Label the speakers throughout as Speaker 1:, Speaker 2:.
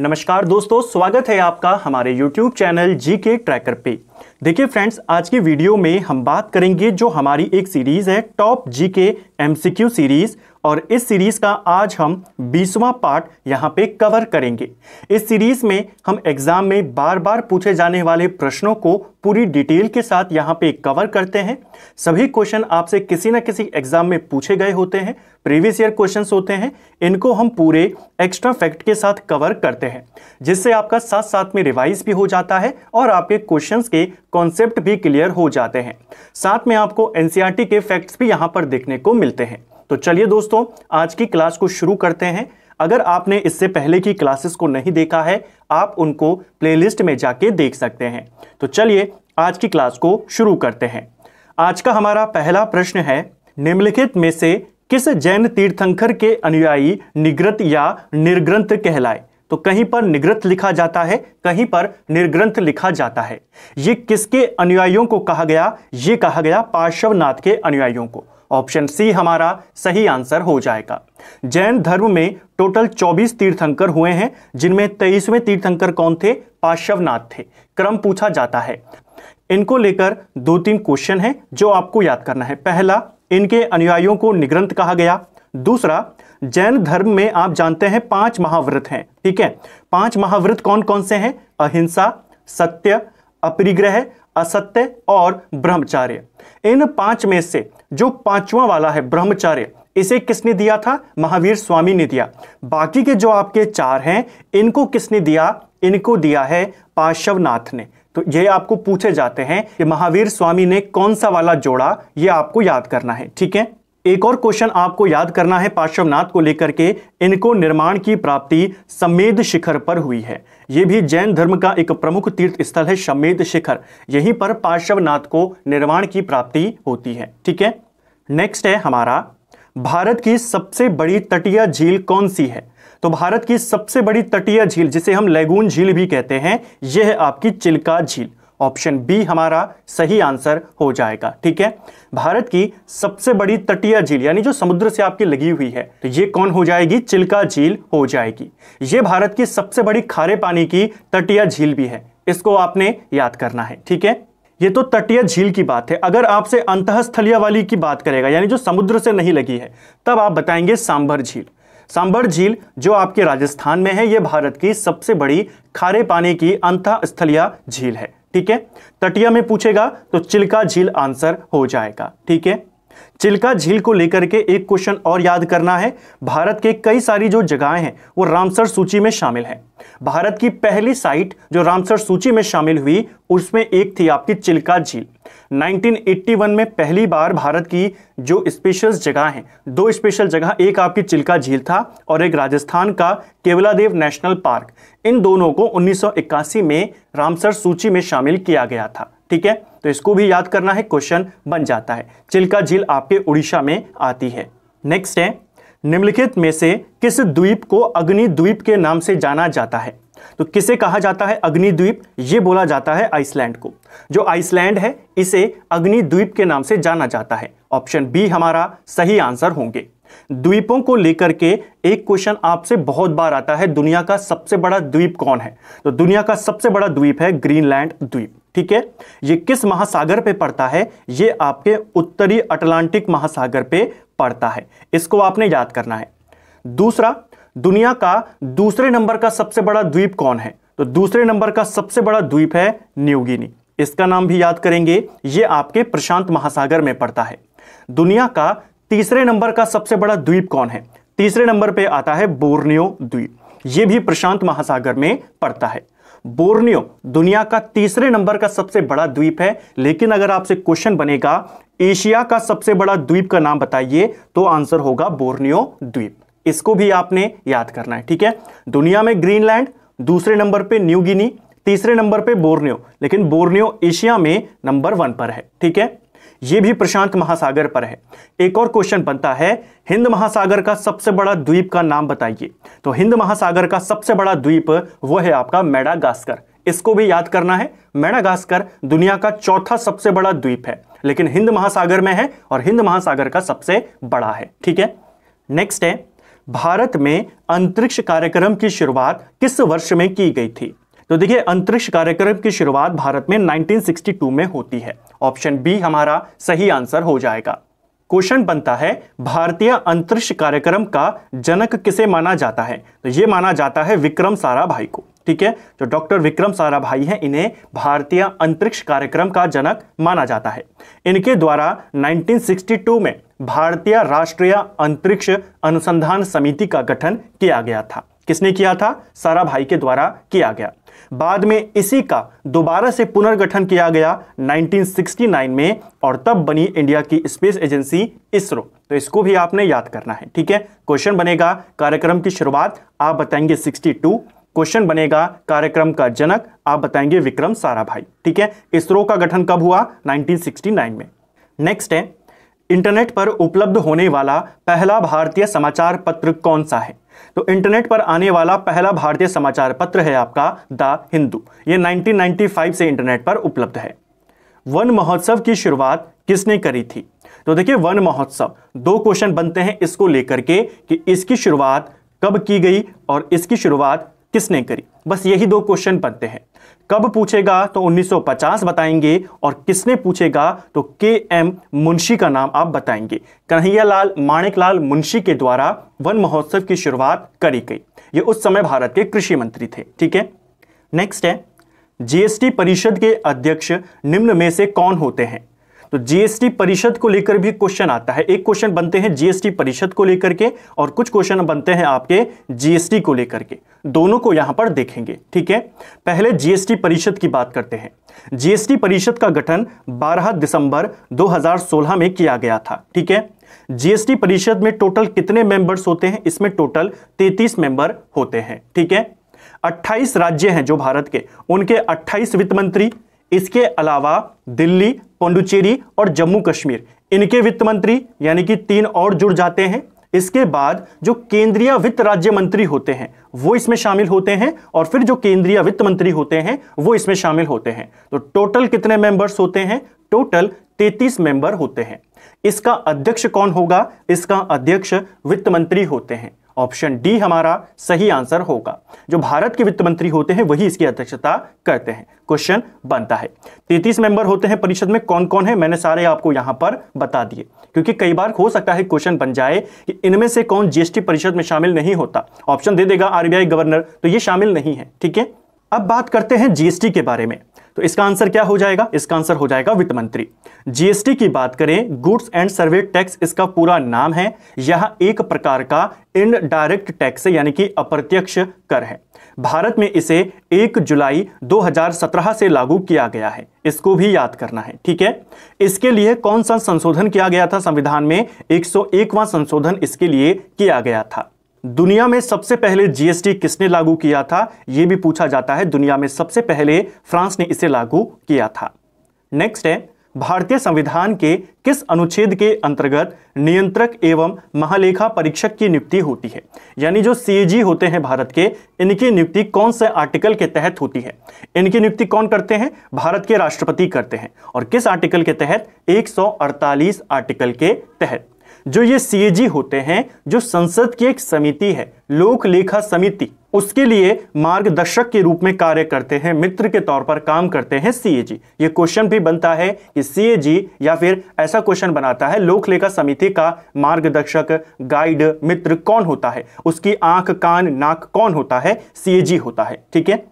Speaker 1: नमस्कार दोस्तों स्वागत है आपका हमारे YouTube चैनल जी के ट्रैकर पे देखिए फ्रेंड्स आज की वीडियो में हम बात करेंगे जो हमारी एक सीरीज़ है टॉप जी के एम सीरीज़ और इस सीरीज़ का आज हम बीसवा पार्ट यहाँ पे कवर करेंगे इस सीरीज़ में हम एग्ज़ाम में बार बार पूछे जाने वाले प्रश्नों को पूरी डिटेल के साथ यहाँ पे कवर करते हैं सभी क्वेश्चन आपसे किसी न किसी एग्ज़ाम में पूछे गए होते हैं प्रीवियस ईयर क्वेश्चंस होते हैं इनको हम पूरे एक्स्ट्रा फैक्ट के साथ कवर करते हैं जिससे आपका साथ साथ में रिवाइज भी हो जाता है और आपके क्वेश्चंस के कॉन्सेप्ट भी क्लियर हो जाते हैं साथ में आपको एनसीआरटी e के फैक्ट्स भी यहाँ पर देखने को मिलते हैं तो चलिए दोस्तों आज की क्लास को शुरू करते हैं अगर आपने इससे पहले की क्लासेस को नहीं देखा है आप उनको प्लेलिस्ट में जाके देख सकते हैं तो चलिए आज की क्लास को शुरू करते हैं आज का हमारा पहला प्रश्न है निम्नलिखित में से किस जैन तीर्थंकर के अनुयायी निग्रत या निर्ग्रंथ कहलाए तो कहीं पर निगृत लिखा जाता है कहीं पर निर्ग्रंथ लिखा जाता है ये किसके अनुयायियों को कहा गया ये कहा गया पार्श्वनाथ के अनुयायियों को ऑप्शन सी हमारा सही आंसर हो जाएगा जैन धर्म में टोटल 24 तीर्थंकर हुए हैं जिनमें तेईसवें तीर्थंकर कौन थे पार्श्वनाथ थे क्रम पूछा जाता है इनको लेकर दो तीन क्वेश्चन हैं जो आपको याद करना है पहला इनके अनुयायियों को निग्रंथ कहा गया दूसरा जैन धर्म में आप जानते हैं पांच महाव्रत हैं ठीक है पांच महाव्रत कौन कौन से हैं अहिंसा सत्य अपरिग्रह असत्य और ब्रह्मचार्य इन पांच में से जो पांचवा वाला है ब्रह्मचार्य इसे किसने दिया था महावीर स्वामी ने दिया बाकी के जो आपके चार हैं इनको किसने दिया इनको दिया है पार्श्वनाथ ने तो ये आपको पूछे जाते हैं कि महावीर स्वामी ने कौन सा वाला जोड़ा ये आपको याद करना है ठीक है एक और क्वेश्चन आपको याद करना है पार्श्वनाथ को लेकर के इनको निर्माण की प्राप्ति समेद शिखर पर हुई है यह भी जैन धर्म का एक प्रमुख तीर्थ स्थल है समेद शिखर यहीं पर पार्श्वनाथ को निर्माण की प्राप्ति होती है ठीक है नेक्स्ट है हमारा भारत की सबसे बड़ी तटीय झील कौन सी है तो भारत की सबसे बड़ी तटीय झील जिसे हम लेगून झील भी कहते हैं यह है आपकी चिल्का झील ऑप्शन बी हमारा सही आंसर हो जाएगा ठीक है भारत की सबसे बड़ी तटीय झील यानी जो समुद्र से आपकी लगी हुई है तो ये कौन हो जाएगी चिल्का झील हो जाएगी ये भारत की सबसे बड़ी खारे पानी की तटीय झील भी है इसको आपने याद करना है ठीक है ये तो तटीय झील की बात है अगर आपसे अंतस्थलीय वाली की बात करेगा यानी जो समुद्र से नहीं लगी है तब आप बताएंगे सांभर झील सांभर झील जो आपके राजस्थान में है यह भारत की सबसे बड़ी खारे पानी की अंतःस्थलीय झील है ठीक है तटिया में पूछेगा तो चिल्का झील आंसर हो जाएगा ठीक है चिल्का झील को लेकर के एक क्वेश्चन और याद करना है भारत के कई सारी जो जगहें हैं वो रामसर सूची में शामिल हैं भारत की पहली साइट जो रामसर सूची में शामिल हुई उसमें एक थी आपकी चिल्का झील 1981 में पहली बार भारत की जो स्पेशल जगह हैं दो स्पेशल जगह एक आपकी चिल्का झील था और एक राजस्थान का केवलादेव नेशनल पार्क इन दोनों को 1981 में रामसर सूची में शामिल किया गया था ठीक है तो इसको भी याद करना है क्वेश्चन बन जाता है चिल्का झील आपके उड़ीसा में आती है नेक्स्ट है निम्नलिखित में से किस द्वीप को अग्निद्वीप के नाम से जाना जाता है तो किसे कहा जाता है अग्निद्वीप ये बोला जाता है आइसलैंड को जो आइसलैंड है इसे अग्निद्वीप के नाम से जाना जाता है ऑप्शन बी हमारा सही आंसर होंगे द्वीपों को लेकर के एक क्वेश्चन आपसे बहुत बार आता है दुनिया का सबसे बड़ा द्वीप कौन है तो दुनिया का सबसे बड़ा द्वीप है ग्रीनलैंड द्वीप ठीक है ये किस महासागर पे पड़ता है ये आपके उत्तरी अटलांटिक महासागर पे पड़ता है इसको आपने याद करना है दूसरा दुनिया का दूसरे नंबर का सबसे बड़ा द्वीप कौन है तो दूसरे नंबर का सबसे बड़ा द्वीप है न्यूगिनी इसका नाम भी याद करेंगे ये आपके प्रशांत महासागर में पड़ता है दुनिया का तीसरे नंबर का सबसे बड़ा द्वीप कौन है तीसरे नंबर पे आता है बोर्नियो द्वीप यह भी प्रशांत महासागर में पड़ता है बोर्नियो दुनिया का तीसरे नंबर का सबसे बड़ा द्वीप है लेकिन अगर आपसे क्वेश्चन बनेगा एशिया का सबसे बड़ा द्वीप का नाम बताइए तो आंसर होगा बोर्नियो द्वीप इसको भी आपने याद करना है ठीक है दुनिया में ग्रीनलैंड दूसरे नंबर पे न्यू गिनी तीसरे नंबर पे बोर्नियो लेकिन बोर्नियो एशिया में नंबर वन पर है ठीक है ये भी प्रशांत महासागर पर है एक और क्वेश्चन बनता है हिंद महासागर का सबसे बड़ा द्वीप का नाम बताइए तो हिंद महासागर का सबसे बड़ा द्वीप वो है आपका मेडागास्कर इसको भी याद करना है मेडागास्कर दुनिया का चौथा सबसे बड़ा द्वीप है लेकिन हिंद महासागर में है और हिंद महासागर का सबसे बड़ा है ठीक है नेक्स्ट है भारत में अंतरिक्ष कार्यक्रम की शुरुआत किस वर्ष में की गई थी तो देखिए अंतरिक्ष कार्यक्रम की शुरुआत भारत में 1962 में होती है ऑप्शन बी हमारा सही आंसर हो जाएगा क्वेश्चन बनता है भारतीय अंतरिक्ष कार्यक्रम का जनक किसे माना जाता है तो ये माना जाता है विक्रम साराभाई को ठीक है जो तो डॉक्टर विक्रम साराभाई हैं इन्हें भारतीय अंतरिक्ष कार्यक्रम का जनक माना जाता है इनके द्वारा 1962 में भारतीय राष्ट्रीय अंतरिक्ष अनुसंधान समिति का गठन किया गया था किसने किया था सारा भाई के द्वारा किया गया बाद में इसी का दोबारा से पुनर्गठन किया गया 1969 में और तब बनी इंडिया की स्पेस एजेंसी इसरो तो इसको भी आपने याद करना है ठीक है क्वेश्चन बनेगा कार्यक्रम की शुरुआत आप बताएंगे 62 क्वेश्चन बनेगा कार्यक्रम का जनक आप बताएंगे विक्रम साराभाई ठीक है इसरो का गठन कब हुआ 1969 में नेक्स्ट है इंटरनेट पर उपलब्ध होने वाला पहला भारतीय समाचार पत्र कौन सा है तो इंटरनेट पर आने वाला पहला भारतीय समाचार पत्र है आपका द हिंदू ये 1995 से इंटरनेट पर उपलब्ध है वन महोत्सव की शुरुआत किसने करी थी तो देखिए वन महोत्सव दो क्वेश्चन बनते हैं इसको लेकर के कि इसकी शुरुआत कब की गई और इसकी शुरुआत किसने करी बस यही दो क्वेश्चन बनते हैं कब पूछेगा तो 1950 बताएंगे और किसने पूछेगा तो के एम मुंशी का नाम आप बताएंगे कन्हैयालाल माणिकलाल मुंशी के द्वारा वन महोत्सव की शुरुआत करी गई ये उस समय भारत के कृषि मंत्री थे ठीक है नेक्स्ट है जीएसटी परिषद के अध्यक्ष निम्न में से कौन होते हैं तो जीएसटी परिषद को लेकर भी क्वेश्चन आता है एक क्वेश्चन बनते हैं जीएसटी परिषद को लेकर के और कुछ क्वेश्चन बनते हैं आपके जीएसटी को लेकर के दोनों को यहां पर देखेंगे ठीक है पहले जीएसटी परिषद की बात करते हैं जीएसटी परिषद का गठन 12 दिसंबर 2016 में किया गया था ठीक है जीएसटी परिषद में टोटल कितने मेंबर्स होते हैं इसमें टोटल 33 मेंबर होते हैं ठीक है 28 राज्य हैं जो भारत के उनके 28 वित्त मंत्री इसके अलावा दिल्ली पुडुचेरी और जम्मू कश्मीर इनके वित्त मंत्री यानी कि तीन और जुड़ जाते हैं इसके बाद जो केंद्रीय वित्त राज्य मंत्री होते हैं वो इसमें शामिल होते हैं और फिर जो केंद्रीय वित्त मंत्री होते हैं वो इसमें शामिल होते हैं तो टोटल कितने मेंबर्स होते हैं टोटल 33 मेंबर होते हैं इसका अध्यक्ष कौन होगा इसका अध्यक्ष वित्त मंत्री होते हैं ऑप्शन डी हमारा सही आंसर होगा जो भारत के वित्त मंत्री होते हैं वही इसकी अध्यक्षता करते हैं क्वेश्चन बनता है तैतीस मेंबर होते हैं परिषद में कौन कौन है मैंने सारे आपको यहां पर बता दिए क्योंकि कई बार हो सकता है क्वेश्चन बन जाए कि इनमें से कौन जीएसटी परिषद में शामिल नहीं होता ऑप्शन दे देगा आरबीआई गवर्नर तो ये शामिल नहीं है ठीक है अब बात करते हैं जीएसटी के बारे में तो इसका आंसर क्या हो जाएगा इसका आंसर हो जाएगा वित्त मंत्री जीएसटी की बात करें गुड्स एंड सर्वे टैक्स इसका पूरा नाम है यह एक प्रकार का इनडायरेक्ट टैक्स यानी कि अप्रत्यक्ष कर है भारत में इसे 1 जुलाई 2017 से लागू किया गया है इसको भी याद करना है ठीक है इसके लिए कौन सा संशोधन किया गया था संविधान में एक संशोधन इसके लिए किया गया था दुनिया में सबसे पहले जीएसटी किसने लागू किया था यह भी पूछा जाता है दुनिया में सबसे पहले फ्रांस ने इसे लागू किया था नेक्स्ट है भारतीय संविधान के किस अनुच्छेद के अंतर्गत नियंत्रक एवं महालेखा परीक्षक की नियुक्ति होती है यानी जो सीएजी होते हैं भारत के इनकी नियुक्ति कौन से आर्टिकल के तहत होती है इनकी नियुक्ति कौन करते हैं भारत के राष्ट्रपति करते हैं और किस आर्टिकल के तहत 148 आर्टिकल के तहत जो ये सीएजी होते हैं जो संसद की एक समिति है लोक लेखा समिति उसके लिए मार्गदर्शक के रूप में कार्य करते हैं मित्र के तौर पर काम करते हैं सीएजी ये क्वेश्चन भी बनता है कि सीएजी या फिर ऐसा क्वेश्चन बनाता है लोक लेखा समिति का मार्गदर्शक गाइड मित्र कौन होता है उसकी आंख कान नाक कौन होता है सीएजी होता है ठीक है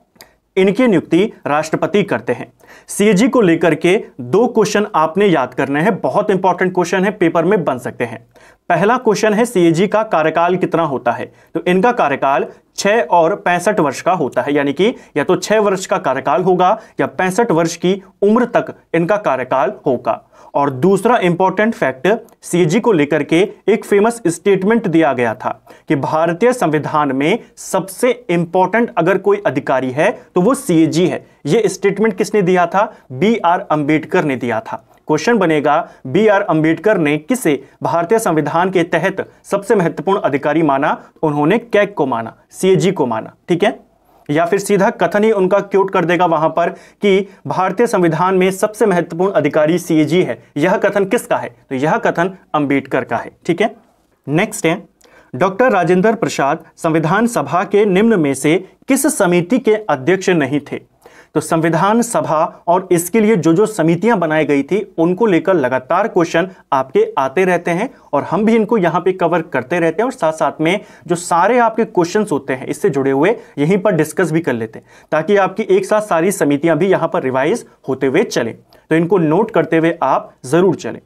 Speaker 1: इनकी नियुक्ति राष्ट्रपति करते हैं सीएजी को लेकर के दो क्वेश्चन आपने याद करने हैं बहुत इंपॉर्टेंट क्वेश्चन है पेपर में बन सकते हैं पहला क्वेश्चन है सीएजी का कार्यकाल कितना होता है तो इनका कार्यकाल 6 और पैंसठ वर्ष का होता है यानी कि या तो 6 वर्ष का कार्यकाल होगा या पैंसठ वर्ष की उम्र तक इनका कार्यकाल होगा और दूसरा इंपॉर्टेंट फैक्ट सीएजी को लेकर के एक फेमस स्टेटमेंट दिया गया था कि भारतीय संविधान में सबसे इंपॉर्टेंट अगर कोई अधिकारी है तो वो सीएजी है ये स्टेटमेंट किसने दिया था बी आर अंबेडकर ने दिया था क्वेश्चन बनेगा बी आर अंबेडकर ने किसे भारतीय संविधान के तहत सबसे महत्वपूर्ण अधिकारी माना उन्होंने कैक को माना सीएजी को माना ठीक है या फिर सीधा कथन ही उनका क्यूट कर देगा वहां पर कि भारतीय संविधान में सबसे महत्वपूर्ण अधिकारी सीएजी है यह कथन किसका है तो यह कथन अंबेडकर का है ठीक है नेक्स्ट है डॉक्टर राजेंद्र प्रसाद संविधान सभा के निम्न में से किस समिति के अध्यक्ष नहीं थे तो संविधान सभा और इसके लिए जो जो समितियां बनाई गई थी उनको लेकर लगातार क्वेश्चन आपके आते रहते हैं और हम भी इनको यहां पे कवर करते रहते हैं और साथ साथ में जो सारे आपके क्वेश्चन होते हैं इससे जुड़े हुए यहीं पर डिस्कस भी कर लेते हैं ताकि आपकी एक साथ सारी समितियां भी यहां पर रिवाइज होते हुए चले तो इनको नोट करते हुए आप जरूर चले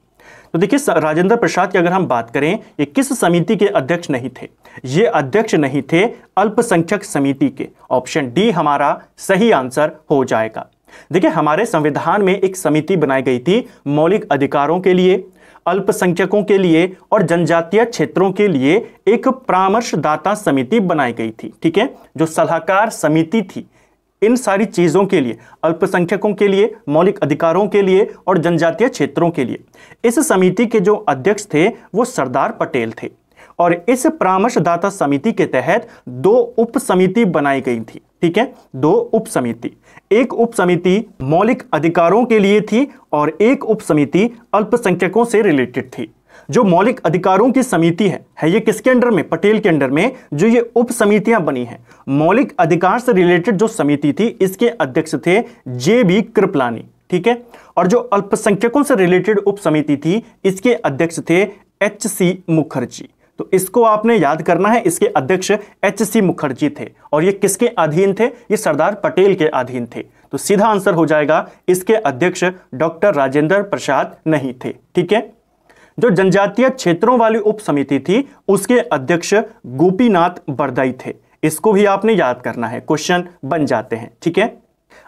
Speaker 1: तो देखिए राजेंद्र प्रसाद की अगर हम बात करें ये किस समिति के अध्यक्ष नहीं थे ये अध्यक्ष नहीं थे अल्पसंख्यक समिति के ऑप्शन डी हमारा सही आंसर हो जाएगा देखिए हमारे संविधान में एक समिति बनाई गई थी मौलिक अधिकारों के लिए अल्पसंख्यकों के लिए और जनजातीय क्षेत्रों के लिए एक परामर्शदाता समिति बनाई गई थी ठीक है जो सलाहकार समिति थी इन सारी चीज़ों के लिए अल्पसंख्यकों के लिए मौलिक अधिकारों के लिए और जनजातीय क्षेत्रों के लिए इस समिति के जो अध्यक्ष थे वो सरदार पटेल थे और इस परामर्शदाता समिति के तहत दो उप समिति बनाई गई थी ठीक है दो उप समिति एक उप समिति मौलिक अधिकारों के लिए थी और एक उप समिति अल्पसंख्यकों से रिलेटेड थी जो मौलिक अधिकारों की समिति है, है ये किसके अंडर में पटेल के अंडर में जो ये उप समितियां बनी हैं मौलिक अधिकार से रिलेटेड जो समिति थी इसके अध्यक्ष थे जे बी कृपलानी ठीक है और जो अल्पसंख्यकों से रिलेटेड उप समिति थी इसके अध्यक्ष थे एच सी मुखर्जी तो इसको आपने याद करना है इसके अध्यक्ष एच सी मुखर्जी थे और ये किसके अधीन थे ये सरदार पटेल के अधीन थे तो सीधा आंसर हो जाएगा इसके अध्यक्ष डॉक्टर राजेंद्र प्रसाद नहीं थे ठीक है जो जनजातीय क्षेत्रों वाली उप समिति थी उसके अध्यक्ष गोपीनाथ बरदई थे इसको भी आपने याद करना है क्वेश्चन बन जाते हैं ठीक है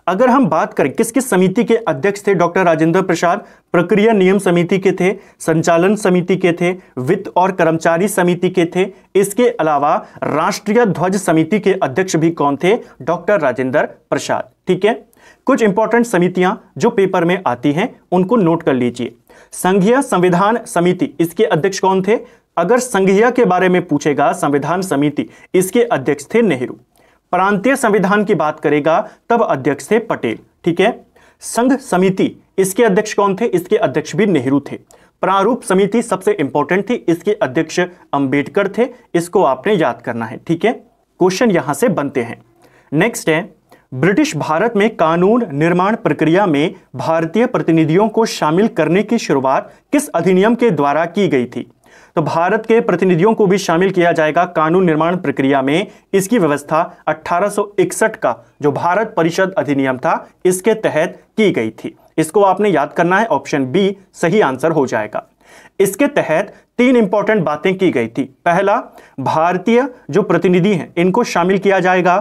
Speaker 1: अगर हम बात करें किस किस समिति के अध्यक्ष थे डॉक्टर राजेंद्र प्रसाद प्रक्रिया नियम समिति के थे संचालन समिति के थे वित्त और कर्मचारी समिति के थे इसके अलावा राष्ट्रीय ध्वज समिति के अध्यक्ष भी कौन थे डॉक्टर राजेंद्र प्रसाद ठीक है कुछ इंपॉर्टेंट समितियां जो पेपर में आती हैं उनको नोट कर लीजिए संघीय संविधान समिति इसके अध्यक्ष कौन थे अगर संघीय के बारे में पूछेगा संविधान समिति इसके अध्यक्ष थे नेहरू प्रांतीय संविधान की बात करेगा तब अध्यक्ष थे पटेल ठीक है संघ समिति इसके अध्यक्ष कौन थे इसके अध्यक्ष भी नेहरू थे प्रारूप समिति सबसे इंपॉर्टेंट थी इसके अध्यक्ष अंबेडकर थे इसको आपने याद करना है ठीक है क्वेश्चन यहां से बनते हैं नेक्स्ट है ब्रिटिश भारत में कानून निर्माण प्रक्रिया में भारतीय प्रतिनिधियों को शामिल करने की शुरुआत किस अधिनियम के द्वारा की गई थी तो भारत के प्रतिनिधियों को भी शामिल किया जाएगा कानून निर्माण प्रक्रिया में इसकी व्यवस्था 1861 का जो भारत परिषद अधिनियम था इसके तहत की गई थी इसको आपने याद करना है ऑप्शन बी सही आंसर हो जाएगा इसके तहत तीन इंपॉर्टेंट बातें की गई थी पहला भारतीय जो प्रतिनिधि हैं इनको शामिल किया जाएगा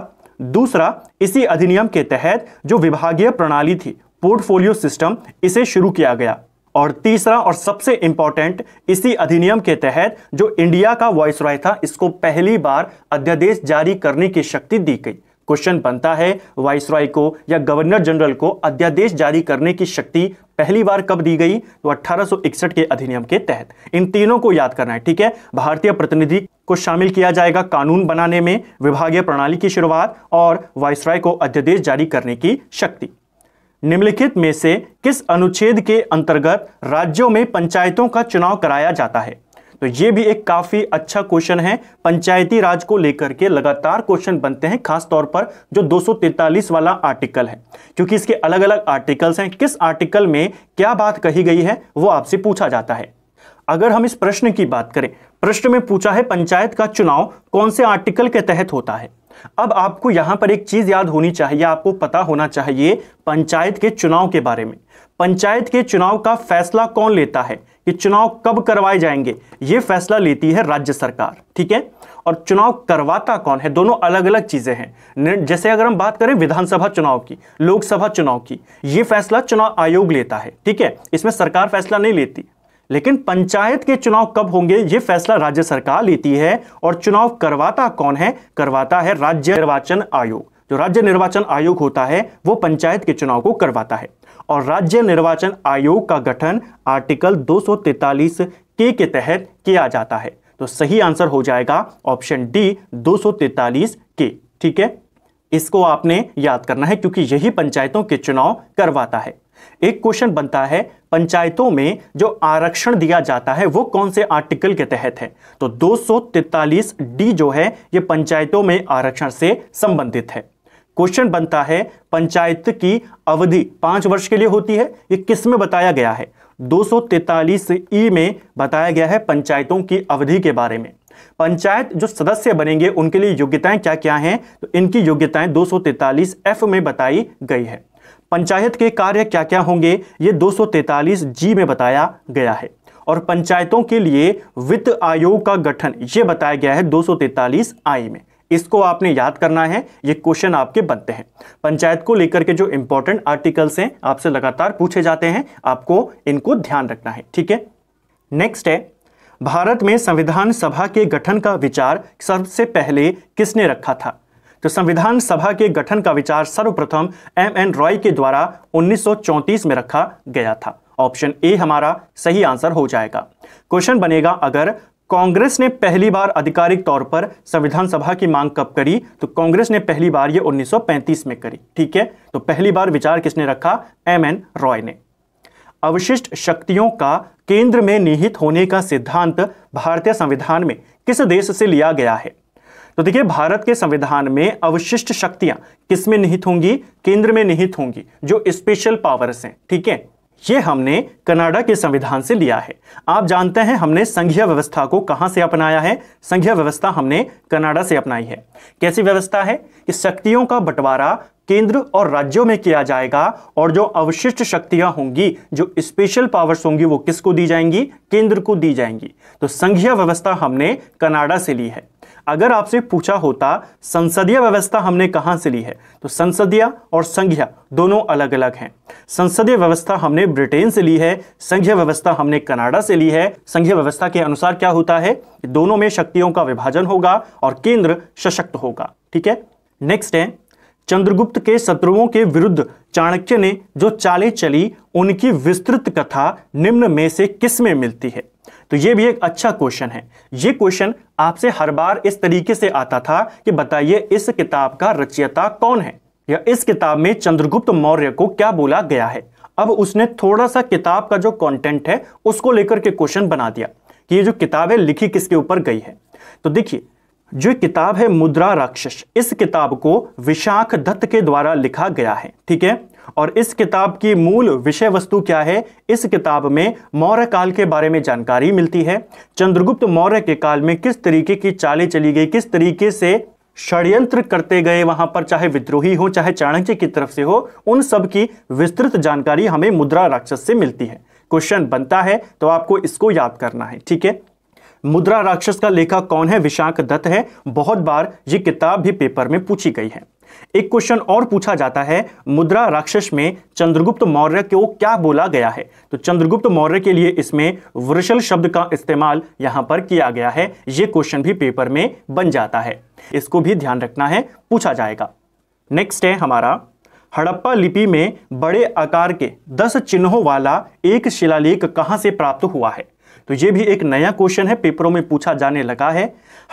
Speaker 1: दूसरा इसी अधिनियम के तहत जो विभागीय प्रणाली थी पोर्टफोलियो सिस्टम इसे शुरू किया गया और तीसरा और सबसे इंपॉर्टेंट इसी अधिनियम के तहत जो इंडिया का वॉइस रॉय था इसको पहली बार अध्यादेश जारी करने की शक्ति दी गई क्वेश्चन बनता है वाइस रॉय को या गवर्नर जनरल को अध्यादेश जारी करने की शक्ति पहली बार कब दी गई तो 1861 के अधिनियम के तहत इन तीनों को याद करना है ठीक है भारतीय प्रतिनिधि को शामिल किया जाएगा कानून बनाने में विभागीय प्रणाली की शुरुआत और वाइस रॉय को अध्यादेश जारी करने की शक्ति निम्नलिखित में से किस अनुच्छेद के अंतर्गत राज्यों में पंचायतों का चुनाव कराया जाता है तो ये भी एक काफ़ी अच्छा क्वेश्चन है पंचायती राज को लेकर के लगातार क्वेश्चन बनते हैं खासतौर पर जो 243 वाला आर्टिकल है क्योंकि इसके अलग अलग आर्टिकल्स हैं किस आर्टिकल में क्या बात कही गई है वो आपसे पूछा जाता है अगर हम इस प्रश्न की बात करें प्रश्न में पूछा है पंचायत का चुनाव कौन से आर्टिकल के तहत होता है अब आपको यहां पर एक चीज याद होनी चाहिए आपको पता होना चाहिए पंचायत के चुनाव के बारे में पंचायत के चुनाव का फैसला कौन लेता है कि चुनाव कब करवाए जाएंगे यह फैसला लेती है राज्य सरकार ठीक है और चुनाव करवाता कौन है दोनों अलग अलग चीज़ें हैं जैसे अगर हम बात करें विधानसभा चुनाव की लोकसभा चुनाव की यह फैसला चुनाव आयोग लेता है ठीक है इसमें सरकार फैसला नहीं लेती लेकिन पंचायत के चुनाव कब होंगे ये फैसला राज्य सरकार लेती है और चुनाव करवाता कौन है करवाता है राज्य निर्वाचन आयोग जो राज्य निर्वाचन आयोग होता है वो पंचायत के चुनाव को करवाता है और राज्य निर्वाचन आयोग का गठन आर्टिकल 243 के के तहत किया जाता है तो सही आंसर हो जाएगा ऑप्शन डी 243 के ठीक है इसको आपने याद करना है क्योंकि यही पंचायतों के चुनाव करवाता है एक क्वेश्चन बनता है पंचायतों में जो आरक्षण दिया जाता है वो कौन से आर्टिकल के तहत है तो दो डी जो है ये पंचायतों में आरक्षण से संबंधित है क्वेश्चन बनता है पंचायत की अवधि पांच वर्ष के लिए होती है ये किस में बताया गया है दो ई में बताया गया है पंचायतों की अवधि के बारे में पंचायत जो सदस्य बनेंगे उनके लिए योग्यताएं क्या क्या हैं तो इनकी योग्यताएं दो एफ में बताई गई है पंचायत के कार्य क्या क्या होंगे ये दो जी में बताया गया है और पंचायतों के लिए वित्त आयोग का गठन ये बताया गया है दो आई में इसको आपने याद करना है ये क्वेश्चन आपके बनते हैं पंचायत को लेकर के जो इंपॉर्टेंट आर्टिकल्स हैं आपसे लगातार पूछे जाते हैं आपको इनको ध्यान रखना है ठीक है नेक्स्ट है भारत में संविधान सभा के गठन का विचार सबसे पहले किसने रखा था तो संविधान सभा के गठन का विचार सर्वप्रथम एम एन रॉय के द्वारा 1934 में रखा गया था ऑप्शन ए हमारा सही आंसर हो जाएगा क्वेश्चन बनेगा अगर कांग्रेस ने पहली बार आधिकारिक तौर पर संविधान सभा की मांग कब करी तो कांग्रेस ने पहली बार ये 1935 में करी ठीक है तो पहली बार विचार किसने रखा एम एन रॉय ने अवशिष्ट शक्तियों का केंद्र में निहित होने का सिद्धांत भारतीय संविधान में किस देश से लिया गया है तो देखिए भारत के संविधान में अवशिष्ट शक्तियां किसमें निहित होंगी केंद्र में निहित होंगी जो स्पेशल पावर्स हैं ठीक है ये हमने कनाडा के संविधान से लिया है आप जानते हैं हमने संघीय व्यवस्था को कहां से अपनाया है संघीय व्यवस्था हमने कनाडा से अपनाई है कैसी व्यवस्था है कि शक्तियों का बंटवारा केंद्र और राज्यों में किया जाएगा और जो अवशिष्ट शक्तियां होंगी जो स्पेशल पावर्स होंगी वो किसको दी जाएंगी केंद्र को दी जाएंगी तो संघीय व्यवस्था हमने कनाडा से ली है अगर आपसे पूछा होता संसदीय व्यवस्था हमने कहां से ली है तो संसदीय और संघीय दोनों अलग अलग हैं संसदीय व्यवस्था हमने ब्रिटेन से ली है संघीय व्यवस्था हमने कनाडा से ली है संघीय व्यवस्था के अनुसार क्या होता है दोनों में शक्तियों का विभाजन होगा और केंद्र सशक्त होगा ठीक है नेक्स्ट है चंद्रगुप्त के शत्रुओं के विरुद्ध चाणक्य ने जो चाले चली उनकी विस्तृत कथा निम्न में से किस में मिलती है तो ये भी एक अच्छा क्वेश्चन है ये क्वेश्चन आपसे हर बार इस तरीके से आता था कि बताइए इस किताब का रचयिता कौन है या इस किताब में चंद्रगुप्त मौर्य को क्या बोला गया है अब उसने थोड़ा सा किताब का जो कंटेंट है उसको लेकर के क्वेश्चन बना दिया कि ये जो किताब है लिखी किसके ऊपर गई है तो देखिए जो किताब है मुद्रा राक्षस इस किताब को विशाख दत्त के द्वारा लिखा गया है ठीक है और इस किताब की मूल विषय वस्तु क्या है इस किताब में मौर्य काल के बारे में जानकारी मिलती है चंद्रगुप्त मौर्य के काल में किस तरीके की चालें चली गई किस तरीके से षड्यंत्र करते गए वहां पर चाहे विद्रोही हो चाहे चाणक्य की तरफ से हो उन सब की विस्तृत जानकारी हमें मुद्रा राक्षस से मिलती है क्वेश्चन बनता है तो आपको इसको याद करना है ठीक है मुद्रा राक्षस का लेखक कौन है विशाख दत्त है बहुत बार ये किताब भी पेपर में पूछी गई है एक क्वेश्चन और पूछा जाता है मुद्रा राक्षस में चंद्रगुप्त मौर्य को क्या बोला गया है तो चंद्रगुप्त मौर्य के लिए इसमें वृषल शब्द का इस्तेमाल यहां पर किया गया है यह क्वेश्चन भी पेपर में बन जाता है इसको भी ध्यान रखना है पूछा जाएगा नेक्स्ट है हमारा हड़प्पा लिपि में बड़े आकार के दस चिन्हों वाला एक शिलालेख कहां से प्राप्त हुआ है तो ये भी एक नया क्वेश्चन है पेपरों में पूछा जाने लगा है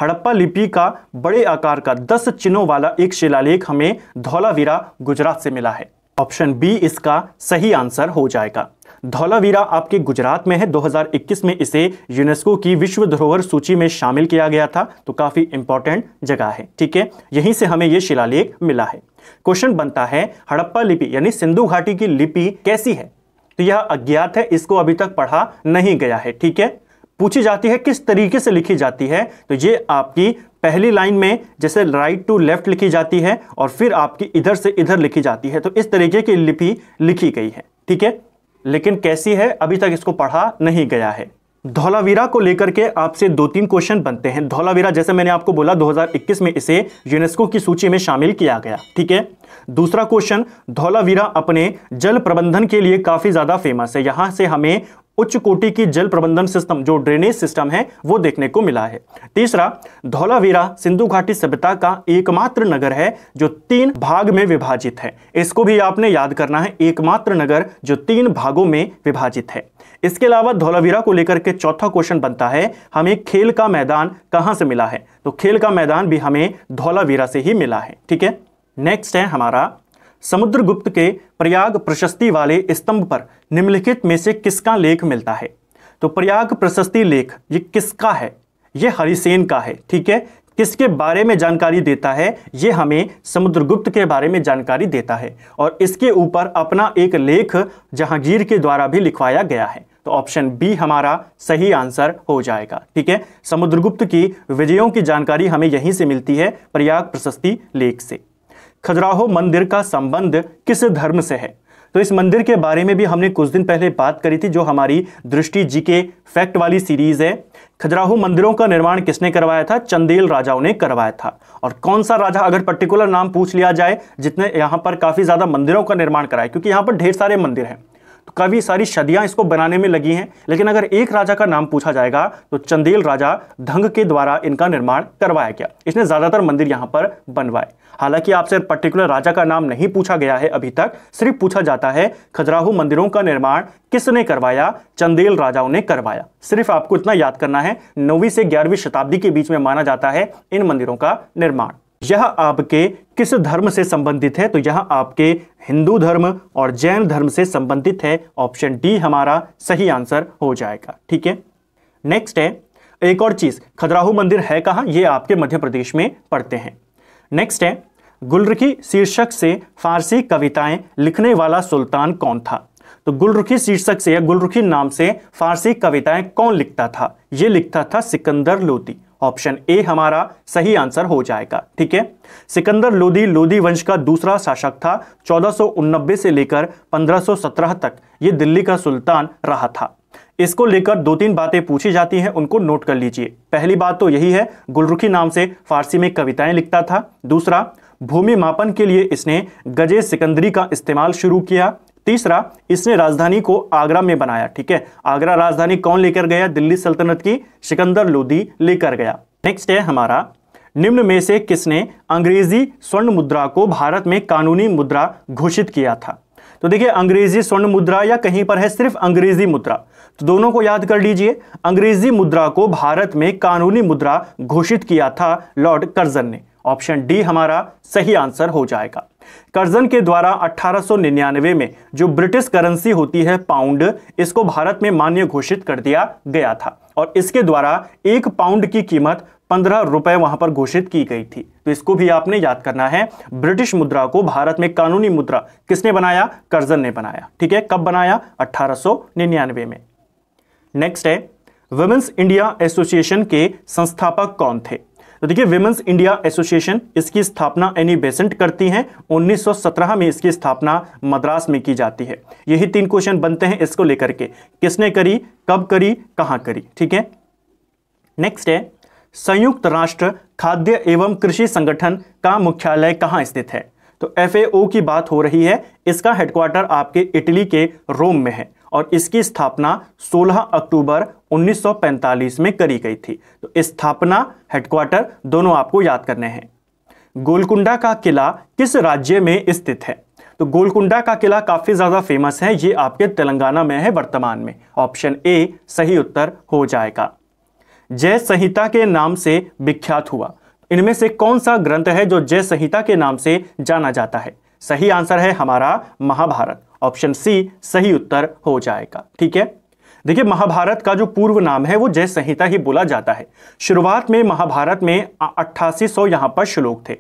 Speaker 1: हड़प्पा लिपि का बड़े आकार का दस चिन्हों वाला एक शिलालेख हमें धौलावीरा गुजरात से मिला है ऑप्शन बी इसका सही आंसर हो जाएगा धौलावीरा आपके गुजरात में है 2021 में इसे यूनेस्को की विश्व धरोहर सूची में शामिल किया गया था तो काफ़ी इंपॉर्टेंट जगह है ठीक है यहीं से हमें यह शिलालेख मिला है क्वेश्चन बनता है हड़प्पा लिपि यानी सिंधु घाटी की लिपि कैसी है तो यह अज्ञात है इसको अभी तक पढ़ा नहीं गया है ठीक है पूछी जाती है किस तरीके से लिखी जाती है तो ये आपकी पहली लाइन में जैसे राइट टू लेफ्ट लिखी जाती है और फिर आपकी इधर से इधर लिखी जाती है तो इस तरीके की लिपि लिखी गई है ठीक है लेकिन कैसी है अभी तक इसको पढ़ा नहीं गया है धौलावीरा को लेकर के आपसे दो तीन क्वेश्चन बनते हैं धौलावीरा जैसे मैंने आपको बोला 2021 में इसे यूनेस्को की सूची में शामिल किया गया ठीक है दूसरा क्वेश्चन धौलावीरा अपने जल प्रबंधन के लिए काफ़ी ज़्यादा फेमस है यहां से हमें उच्च कोटि की जल प्रबंधन सिस्टम जो ड्रेनेज सिस्टम है वो देखने को मिला है तीसरा धौलावीरा सिंधु घाटी सभ्यता का एकमात्र नगर है जो तीन भाग में विभाजित है इसको भी आपने याद करना है एकमात्र नगर जो तीन भागों में विभाजित है इसके अलावा धौलावीरा को लेकर के चौथा क्वेश्चन बनता है हमें खेल का मैदान कहां से मिला है तो खेल का मैदान भी हमें धौलावीरा से ही मिला है ठीक है नेक्स्ट है हमारा समुद्रगुप्त के प्रयाग प्रशस्ति वाले स्तंभ पर निम्नलिखित में से किसका लेख मिलता है तो प्रयाग प्रशस्ति लेख ये किसका है ये हरिसेन का है ठीक है किसके बारे में जानकारी देता है ये हमें समुद्रगुप्त के बारे में जानकारी देता है और इसके ऊपर अपना एक लेख जहांगीर के द्वारा भी लिखवाया गया है तो ऑप्शन बी हमारा सही आंसर हो जाएगा ठीक है समुद्रगुप्त की विजयों की जानकारी हमें यहीं से मिलती है प्रयाग प्रशस्ति लेख से खजुराहो मंदिर का संबंध किस धर्म से है तो इस मंदिर के बारे में भी हमने कुछ दिन पहले बात करी थी जो हमारी दृष्टि जी के फैक्ट वाली सीरीज है खजुराहो मंदिरों का निर्माण किसने करवाया था चंदेल राजाओं ने करवाया था और कौन सा राजा अगर पर्टिकुलर नाम पूछ लिया जाए जितने यहाँ पर काफ़ी ज़्यादा मंदिरों का निर्माण कराया क्योंकि यहाँ पर ढेर सारे मंदिर हैं तो काफ़ी सारी सदियाँ इसको बनाने में लगी हैं लेकिन अगर एक राजा का नाम पूछा जाएगा तो चंदेल राजा धंग के द्वारा इनका निर्माण करवाया गया इसने ज़्यादातर मंदिर यहाँ पर बनवाए हालांकि आपसे पर्टिकुलर राजा का नाम नहीं पूछा गया है अभी तक सिर्फ पूछा जाता है खजुराहो मंदिरों का निर्माण किसने करवाया चंदेल राजाओं ने करवाया सिर्फ आपको इतना याद करना है नौवीं से ग्यारहवीं शताब्दी के बीच में माना जाता है इन मंदिरों का निर्माण यह आपके किस धर्म से संबंधित है तो यह आपके हिंदू धर्म और जैन धर्म से संबंधित है ऑप्शन डी हमारा सही आंसर हो जाएगा ठीक है नेक्स्ट है एक और चीज खजुराहो मंदिर है कहां ये आपके मध्य प्रदेश में पड़ते हैं नेक्स्ट है गुलरुखी शीर्षक से फारसी कविताएं लिखने वाला सुल्तान कौन था तो गुलरुखी शीर्षक से या गुलरुखी नाम से फारसी कविताएं कौन लिखता था यह लिखता था सिकंदर लोदी ऑप्शन ए हमारा सही आंसर हो जाएगा ठीक है सिकंदर लोदी लोदी वंश का दूसरा शासक था चौदह से लेकर 1517 तक ये दिल्ली का सुल्तान रहा था इसको लेकर दो तीन बातें पूछी जाती हैं उनको नोट कर लीजिए पहली बात तो यही है गुलरुखी नाम से फारसी में कविताएं लिखता था दूसरा भूमि मापन के लिए इसने गजे सिकंदरी का इस्तेमाल शुरू किया तीसरा इसने राजधानी को आगरा में बनाया ठीक है आगरा राजधानी कौन लेकर गया दिल्ली सल्तनत की सिकंदर लोधी लेकर गया नेक्स्ट है हमारा निम्न में से किसने अंग्रेजी स्वर्ण मुद्रा को भारत में कानूनी मुद्रा घोषित किया था तो देखिए अंग्रेजी स्वर्ण मुद्रा या कहीं पर है सिर्फ अंग्रेजी मुद्रा तो दोनों को याद कर लीजिए अंग्रेजी मुद्रा को भारत में कानूनी मुद्रा घोषित किया था लॉर्ड कर्जन ने ऑप्शन डी हमारा सही आंसर हो जाएगा कर्जन के द्वारा 1899 में जो ब्रिटिश करेंसी होती है पाउंड इसको भारत में मान्य घोषित कर दिया गया था और इसके द्वारा एक पाउंड की कीमत पंद्रह रुपए वहां पर घोषित की गई थी तो इसको भी आपने याद करना है ब्रिटिश मुद्रा को भारत में कानूनी मुद्रा किसने बनाया कर्जन ने बनाया ठीक है कब बनाया अठारह में नेक्स्ट है वुमेन्स इंडिया एसोसिएशन के संस्थापक कौन थे तो देखिए विमेंस इंडिया एसोसिएशन इसकी स्थापना एनी बेसेंट करती हैं 1917 में इसकी स्थापना मद्रास में की जाती है यही तीन क्वेश्चन बनते हैं इसको लेकर के किसने करी कब करी कहां करी ठीक है नेक्स्ट है संयुक्त राष्ट्र खाद्य एवं कृषि संगठन का मुख्यालय कहां स्थित है तो एफ की बात हो रही है इसका हेडक्वार्टर आपके इटली के रोम में है और इसकी स्थापना 16 अक्टूबर 1945 में करी गई थी तो स्थापना हेडक्वार्टर दोनों आपको याद करने हैं गोलकुंडा का किला किस राज्य में स्थित है तो गोलकुंडा का किला काफ़ी ज़्यादा फेमस है ये आपके तेलंगाना में है वर्तमान में ऑप्शन ए सही उत्तर हो जाएगा जय संहिता के नाम से विख्यात हुआ इनमें से कौन सा ग्रंथ है जो जय संहिता के नाम से जाना जाता है सही आंसर है हमारा महाभारत ऑप्शन सी सही उत्तर हो जाएगा ठीक है देखिए महाभारत का जो पूर्व नाम है वो जय संहिता ही बोला जाता है शुरुआत में महाभारत में अट्ठासी सौ यहां पर श्लोक थे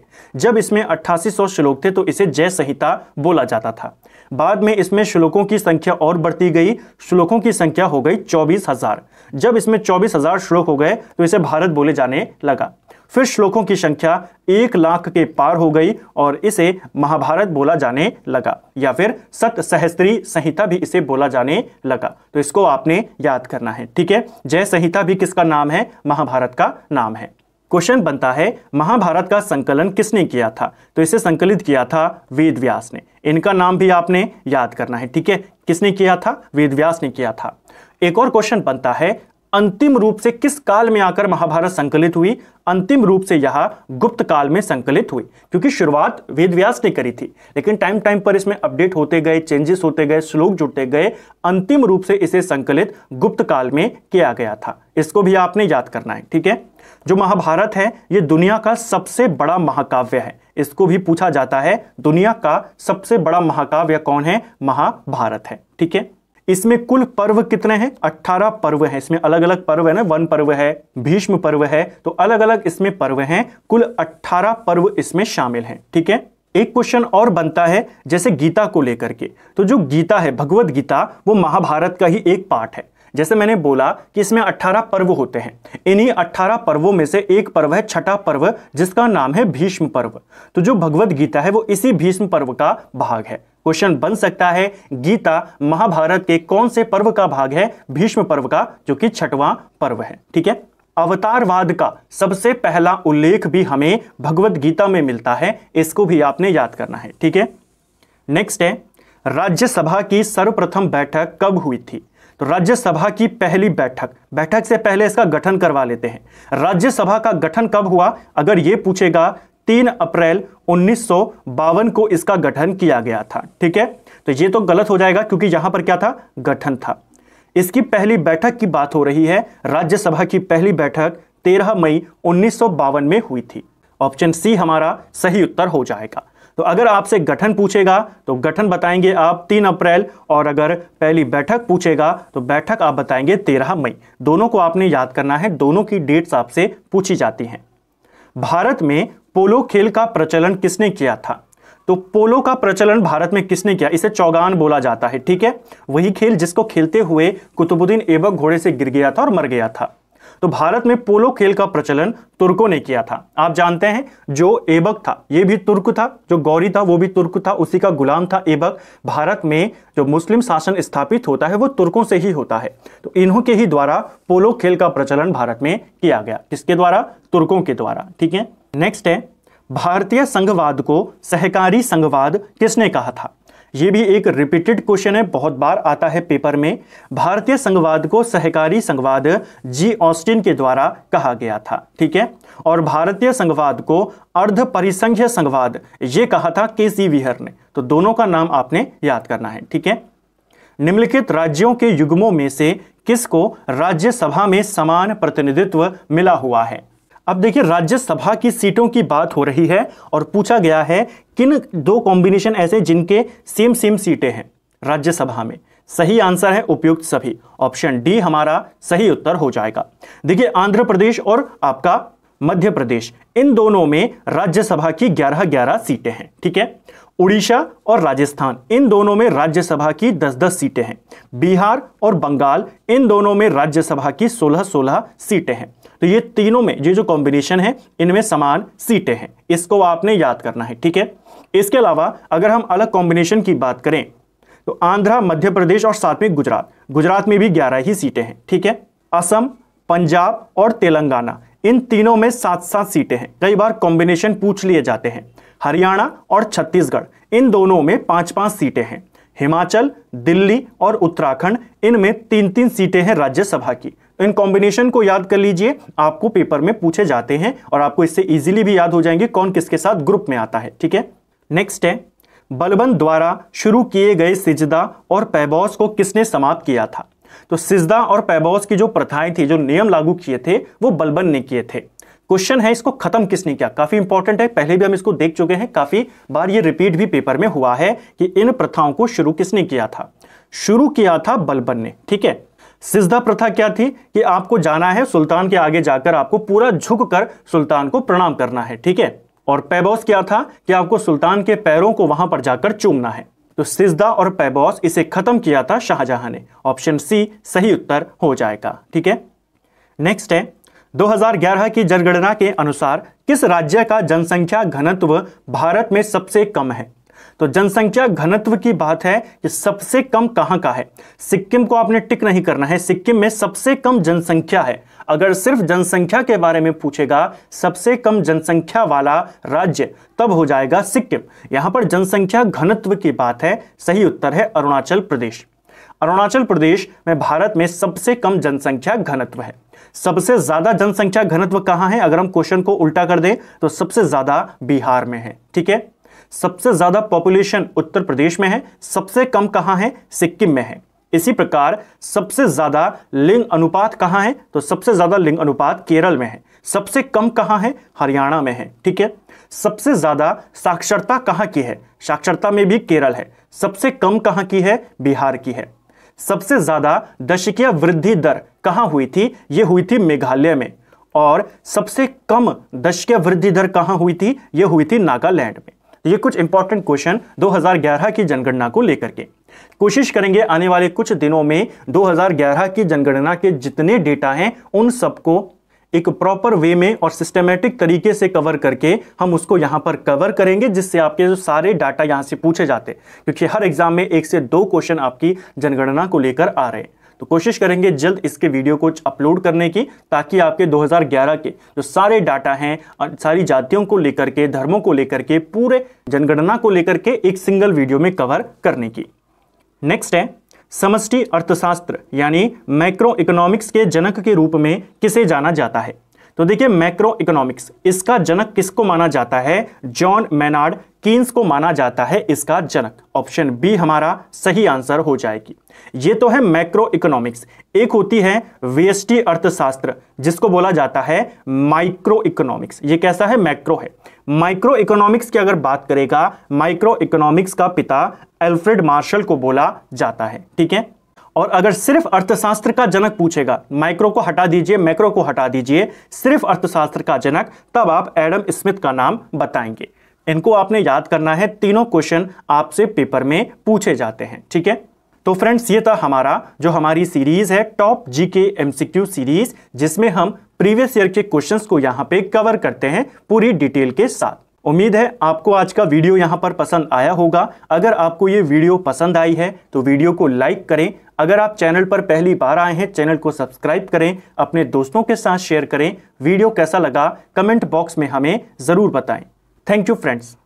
Speaker 1: जब इसमें अट्ठासी सौ श्लोक थे तो इसे जय संहिता बोला जाता था बाद में इसमें श्लोकों की संख्या और बढ़ती गई श्लोकों की संख्या हो गई चौबीस हजार जब इसमें चौबीस हजार श्लोक हो गए तो इसे भारत बोले जाने लगा फिर श्लोकों की संख्या एक लाख के पार हो गई और इसे महाभारत बोला जाने लगा या फिर सत सहस्त्री संहिता भी इसे बोला जाने लगा तो इसको आपने याद करना है ठीक है जय संहिता भी किसका नाम है महाभारत का नाम है क्वेश्चन बनता है महाभारत का संकलन किसने किया था तो इसे संकलित किया था वेद व्यास ने इनका नाम भी आपने याद करना है ठीक है किसने किया था वेद व्यास ने किया था एक और क्वेश्चन बनता है अंतिम रूप से किस काल में आकर महाभारत संकलित हुई अंतिम रूप से यह गुप्त काल में संकलित हुई क्योंकि शुरुआत वेद व्यास ने करी थी लेकिन टाइम टाइम पर इसमें अपडेट होते गए चेंजेस होते गए श्लोक जुड़ते गए अंतिम रूप से इसे संकलित गुप्त काल में किया गया था इसको भी आपने याद करना है ठीक है जो महाभारत है यह दुनिया का सबसे बड़ा महाकाव्य है इसको भी पूछा जाता है दुनिया का सबसे बड़ा महाकाव्य कौन है महाभारत है ठीक है इसमें कुल पर्व कितने हैं अट्ठारह पर्व हैं इसमें अलग अलग पर्व है ना वन पर्व है भीष्म पर्व है तो अलग अलग इसमें पर्व हैं कुल अट्ठारह पर्व इसमें शामिल हैं ठीक है एक क्वेश्चन और बनता है जैसे गीता को लेकर के तो जो गीता है भगवत गीता वो महाभारत का ही एक पार्ट है जैसे मैंने बोला कि इसमें 18 पर्व होते हैं इन्हीं 18 पर्वों में से एक पर्व है छठा पर्व जिसका नाम है भीष्म पर्व तो जो भगवत गीता है वो इसी भीष्म पर्व का भाग है क्वेश्चन बन सकता है गीता महाभारत के कौन से पर्व का भाग है भीष्म पर्व का जो कि छठवां पर्व है ठीक है अवतारवाद का सबसे पहला उल्लेख भी हमें भगवत गीता में मिलता है इसको भी आपने याद करना है ठीक है नेक्स्ट है राज्यसभा की सर्वप्रथम बैठक कब हुई थी तो राज्यसभा की पहली बैठक बैठक से पहले इसका गठन करवा लेते हैं राज्यसभा का गठन कब हुआ अगर यह पूछेगा तीन अप्रैल उन्नीस को इसका गठन किया गया था ठीक है तो ये तो गलत हो जाएगा क्योंकि यहां पर क्या था गठन था इसकी पहली बैठक की बात हो रही है राज्यसभा की पहली बैठक 13 मई उन्नीस में हुई थी ऑप्शन सी हमारा सही उत्तर हो जाएगा तो अगर आपसे गठन पूछेगा तो गठन बताएंगे आप 3 अप्रैल और अगर पहली बैठक पूछेगा तो बैठक आप बताएंगे 13 मई दोनों को आपने याद करना है दोनों की डेट्स आपसे पूछी जाती हैं भारत में पोलो खेल का प्रचलन किसने किया था तो पोलो का प्रचलन भारत में किसने किया इसे चौगान बोला जाता है ठीक है वही खेल जिसको खेलते हुए कुतुबुद्दीन एबक घोड़े से गिर गया था और मर गया था तो भारत में पोलो खेल का प्रचलन तुर्कों ने किया था आप जानते हैं जो एबक था यह भी तुर्क था जो गौरी था वो भी तुर्क था उसी का गुलाम था एबक भारत में जो मुस्लिम शासन स्थापित होता है वो तुर्कों से ही होता है तो इन्हों के ही द्वारा पोलो खेल का प्रचलन भारत में किया गया किसके द्वारा तुर्कों के द्वारा ठीक है नेक्स्ट है भारतीय संघवाद को सहकारी संघवाद किसने कहा था ये भी एक रिपीटेड क्वेश्चन है बहुत बार आता है पेपर में भारतीय संघवाद को सहकारी संघवाद जी ऑस्टिन के द्वारा कहा गया था ठीक है और भारतीय संघवाद को अर्ध परिसंघ्य संघवाद ये कहा था के सी विहर ने तो दोनों का नाम आपने याद करना है ठीक है निम्नलिखित राज्यों के युग्मों में से किसको राज्यसभा में समान प्रतिनिधित्व मिला हुआ है अब देखिए राज्यसभा की सीटों की बात हो रही है और पूछा गया है किन दो कॉम्बिनेशन ऐसे जिनके सेम सेम सीटें हैं राज्यसभा में सही आंसर है उपयुक्त सभी ऑप्शन डी हमारा सही उत्तर हो जाएगा देखिए आंध्र प्रदेश और आपका मध्य प्रदेश इन दोनों में राज्यसभा की 11 11 सीटें हैं ठीक है उड़ीसा और राजस्थान इन दोनों में राज्यसभा की 10 10 सीटें हैं बिहार और बंगाल इन दोनों में राज्यसभा की 16 16 सीटें हैं तो ये तीनों में ये जो कॉम्बिनेशन है इनमें समान सीटें हैं इसको आपने याद करना है ठीक है इसके अलावा अगर हम अलग कॉम्बिनेशन की बात करें तो आंध्र मध्य प्रदेश और साथ में गुजरात गुजरात में भी ग्यारह ही सीटें हैं ठीक है असम पंजाब और तेलंगाना इन तीनों में सात सात सीटें हैं कई बार कॉम्बिनेशन पूछ लिए जाते हैं हरियाणा और छत्तीसगढ़ इन दोनों में पांच पांच सीटें हैं हिमाचल दिल्ली और उत्तराखंड इनमें तीन तीन सीटें हैं राज्यसभा की इन कॉम्बिनेशन को याद कर लीजिए आपको पेपर में पूछे जाते हैं और आपको इससे इजीली भी याद हो जाएंगे कौन किसके साथ ग्रुप में आता है ठीक है नेक्स्ट है बलबन द्वारा शुरू किए गए सिजदा और पैबॉस को किसने समाप्त किया था तो सिजदा और पैबॉस की जो प्रथाएं थी जो नियम लागू किए थे वो बलबन ने किए थे क्वेश्चन है इसको खत्म किसने किया काफी इंपॉर्टेंट है पहले भी हम इसको देख चुके हैं काफी बार ये रिपीट भी पेपर में हुआ है कि इन प्रथाओं को शुरू किसने किया था शुरू किया था बलबन ने ठीक है सिजदा प्रथा क्या थी कि आपको जाना है सुल्तान के आगे जाकर आपको पूरा झुक कर सुल्तान को प्रणाम करना है ठीक है और पैबॉस क्या था कि आपको सुल्तान के पैरों को वहां पर जाकर चूमना है तो सिजदा और पैबॉस इसे खत्म किया था शाहजहां ने ऑप्शन सी सही उत्तर हो जाएगा ठीक है नेक्स्ट है 2011 की जनगणना के अनुसार किस राज्य का जनसंख्या घनत्व भारत में सबसे कम है तो जनसंख्या घनत्व की बात है कि सबसे कम कहां का है सिक्किम को आपने टिक नहीं करना है सिक्किम में सबसे कम जनसंख्या है अगर सिर्फ जनसंख्या के बारे में पूछेगा सबसे कम जनसंख्या वाला राज्य तब हो जाएगा सिक्किम यहां पर जनसंख्या घनत्व की बात है सही उत्तर है अरुणाचल प्रदेश अरुणाचल प्रदेश में भारत में सबसे कम जनसंख्या घनत्व है सबसे ज्यादा जनसंख्या घनत्व कहां है अगर हम क्वेश्चन को उल्टा कर दें तो सबसे ज्यादा बिहार में है ठीक है सबसे ज़्यादा पॉपुलेशन उत्तर प्रदेश में है सबसे कम कहां है सिक्किम में है इसी प्रकार सबसे ज़्यादा लिंग अनुपात कहां है तो सबसे ज़्यादा लिंग अनुपात केरल में है सबसे कम कहां है हरियाणा में है ठीक है सबसे ज़्यादा साक्षरता कहां की है साक्षरता में भी केरल है सबसे कम कहां की है बिहार की है सबसे ज़्यादा दशकीय वृद्धि दर कहां हुई थी यह हुई थी मेघालय में और सबसे कम दशकीय वृद्धि दर कहां हुई थी यह हुई थी नागालैंड में तो ये कुछ इंपॉर्टेंट क्वेश्चन 2011 की जनगणना को लेकर के कोशिश करेंगे आने वाले कुछ दिनों में 2011 की जनगणना के जितने डेटा हैं उन सबको एक प्रॉपर वे में और सिस्टमेटिक तरीके से कवर करके हम उसको यहाँ पर कवर करेंगे जिससे आपके जो सारे डाटा यहाँ से पूछे जाते क्योंकि हर एग्जाम में एक से दो क्वेश्चन आपकी जनगणना को लेकर आ रहे हैं तो कोशिश करेंगे जल्द इसके वीडियो को अपलोड करने की ताकि आपके 2011 के जो सारे डाटा हैं सारी जातियों को लेकर के धर्मों को लेकर के पूरे जनगणना को लेकर के एक सिंगल वीडियो में कवर करने की नेक्स्ट है समष्टि अर्थशास्त्र यानी माइक्रो इकोनॉमिक्स के जनक के रूप में किसे जाना जाता है तो देखिए मैक्रो इकोनॉमिक्स इसका जनक किसको माना जाता है जॉन मैनार्ड कीन्स को माना जाता है इसका जनक ऑप्शन बी हमारा सही आंसर हो जाएगी ये तो है मैक्रो इकोनॉमिक्स एक होती है वीएसटी अर्थशास्त्र जिसको बोला जाता है माइक्रो इकोनॉमिक्स ये कैसा है मैक्रो है माइक्रो इकोनॉमिक्स की अगर बात करेगा माइक्रो इकोनॉमिक्स का पिता एल्फ्रेड मार्शल को बोला जाता है ठीक है और अगर सिर्फ अर्थशास्त्र का जनक पूछेगा माइक्रो को हटा दीजिए मैक्रो को हटा दीजिए सिर्फ अर्थशास्त्र का जनक तब आप एडम स्मिथ का नाम बताएंगे इनको आपने याद करना है तीनों क्वेश्चन आपसे पेपर में पूछे जाते हैं ठीक है तो फ्रेंड्स ये था हमारा जो हमारी सीरीज है टॉप जी के एमसीक्यू सीरीज जिसमें हम प्रीवियस ईयर के क्वेश्चंस को यहां पे कवर करते हैं पूरी डिटेल के साथ उम्मीद है आपको आज का वीडियो यहाँ पर पसंद आया होगा अगर आपको ये वीडियो पसंद आई है तो वीडियो को लाइक करें अगर आप चैनल पर पहली बार आए हैं चैनल को सब्सक्राइब करें अपने दोस्तों के साथ शेयर करें वीडियो कैसा लगा कमेंट बॉक्स में हमें ज़रूर बताएं थैंक यू फ्रेंड्स